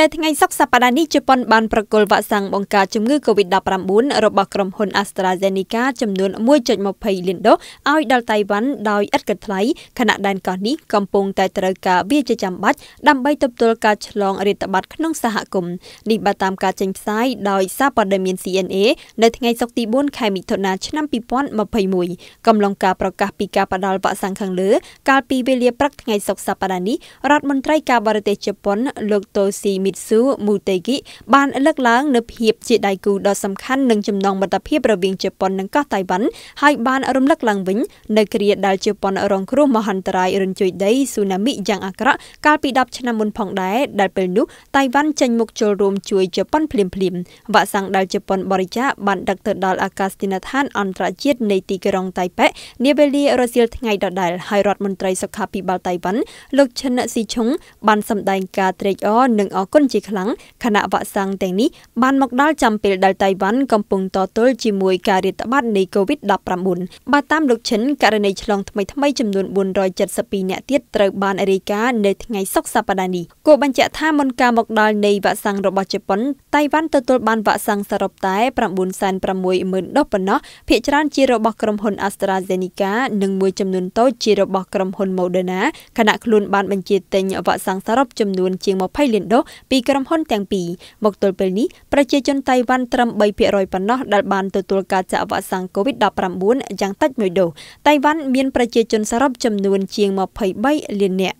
នៅថ្ងៃសុក្រសប្តាហ៍នេះជប៉ុនបានប្រកល់វ៉ាក់សាំងបង្ការជំងឺ Covid-19 របស់ក្រុមហ៊ុន AstraZeneca ចំនួន1.20លានដុល្លារឲ្យដល់តៃវ៉ាន់ដោយឥតគិតថ្លៃខណៈដែនកោះនេះកំពុងតែត្រូវការវាជាចាំបាច់ដើម្បីទប់ទល់ការឆ្លងរាតត្បាតក្នុងសហគមន៍នេះបើតាមការចេញផ្សាយដោយសារព័ត៌មាន CNA នៅថ្ងៃសុក្រទី4ខែមិថុនាឆ្នាំ2021កំឡុងការប្រកាសពីការបដាល់វ៉ាក់សាំងខាងលើ កាលពីវេលាព្រឹកថ្ងៃសុក្រសប្តាហ៍នេះរដ្ឋមន្ត្រីការបរទេសជប៉ុនលោកតូស៊ីមីតស៊ូមូតេគីបានលើកឡើងនូវភាពជាដៃគូដ៏សំខាន់និងចំណងមិត្តភាពរវាងជប៉ុននិងកោះតៃវ៉ាន់ហើយបានរំលឹកឡើងវិញនៅគ្រាដែលជប៉ុនរងគ្រោះមហន្តរាយរញ្ជួយដីស៊ូណាមិយ៉ាងអាក្រក់កាលពី10ឆ្នាំមុនផងដែរដែលពេលនោះតៃវ៉ាន់ចេញមុខចូលរួមជួយជប៉ុនភ្លាមភ្លាមវ៉ាក់សាំងដែលជប៉ុនបរិច្ចាគបាន ដឹកទៅដល់អាកាសយានដ្ឋានអន្តរជាតិនៃទីក្រុងតៃប៉េនាវេលារសៀលថ្ងៃដដែលហើយរដ្ឋមន្ត្រីសុខាភិបាលតៃវ៉ាន់លោកឈិនស៊ីឈុង បានសម្ដែងការត្រេកអរនិងអរគុណជាខ្លាំងខណៈវ៉ាក់សាំងទាំងនេះបានមកដល់ចាំពេលដែលតៃវ៉ាន់កំពុងតទល់ជាមួយការរាតត្បាតនៃ COVID-19 បើតាមលោកឈិនករណីឆ្លងថ្មីថ្មីចំនួន472អ្នកទៀតត្រូវបានរាយការណ៍នៅថ្ងៃសុក្រសប្តាហ៍នេះគួរបញ្ជាក់ថាមុនការមកដល់នៃវ៉ាក់សាំងរបស់ជប៉ុនតៃវ៉ាន់ទទួលបានវ៉ាក់សាំងសរុបតែ9,600,000ដុសប៉ុណ្ណោះភាគច្រើនជារបស់ក្រុមហ៊ុន AstraZeneca និងមួយចំនួនតូចជារបស់ក្រុមហ៊ុន Moderna ខណៈខ្លួនបានបញ្ជាទិញវ៉ាក់សាំងសរុបចំនួន ជាង20លានដុសពីក្រុមហ៊ុនទាំងពីរមកទល់ពេលនេះប្រជាជនតៃវ៉ាន់ត្រឹម3%ប៉ុណ្ណោះដែលបានទទួលការចាក់វ៉ាក់សាំង COVID-19 យ៉ាងតិចមួយដូសតៃវ៉ាន់មានប្រជាជនសរុបចំនួនជាង23លាននាក់